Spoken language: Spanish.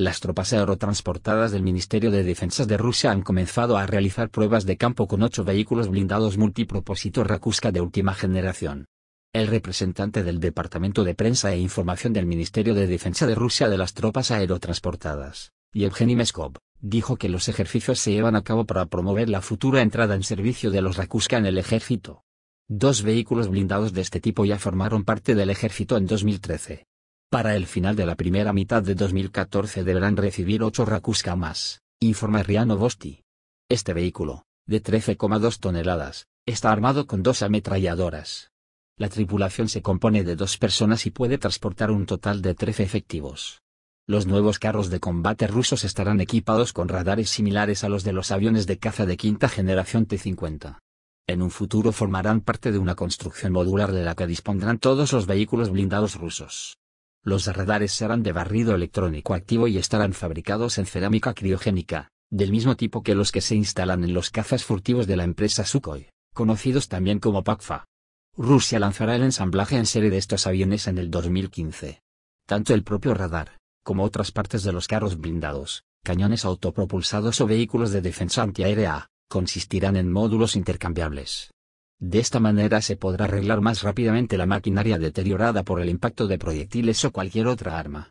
Las tropas aerotransportadas del Ministerio de Defensas de Rusia han comenzado a realizar pruebas de campo con ocho vehículos blindados multipropósito Rakuska de última generación. El representante del Departamento de Prensa e Información del Ministerio de Defensa de Rusia de las tropas aerotransportadas, Yevgeny Meskov, dijo que los ejercicios se llevan a cabo para promover la futura entrada en servicio de los Rakuska en el ejército. Dos vehículos blindados de este tipo ya formaron parte del ejército en 2013. Para el final de la primera mitad de 2014 deberán recibir 8 Rakuska más, informa Riano Bosti. Este vehículo, de 13,2 toneladas, está armado con dos ametralladoras. La tripulación se compone de dos personas y puede transportar un total de 13 efectivos. Los nuevos carros de combate rusos estarán equipados con radares similares a los de los aviones de caza de quinta generación T-50. En un futuro formarán parte de una construcción modular de la que dispondrán todos los vehículos blindados rusos. Los radares serán de barrido electrónico activo y estarán fabricados en cerámica criogénica, del mismo tipo que los que se instalan en los cazas furtivos de la empresa Sukhoi, conocidos también como Pakfa. Rusia lanzará el ensamblaje en serie de estos aviones en el 2015. Tanto el propio radar, como otras partes de los carros blindados, cañones autopropulsados o vehículos de defensa antiaérea, consistirán en módulos intercambiables. De esta manera se podrá arreglar más rápidamente la maquinaria deteriorada por el impacto de proyectiles o cualquier otra arma.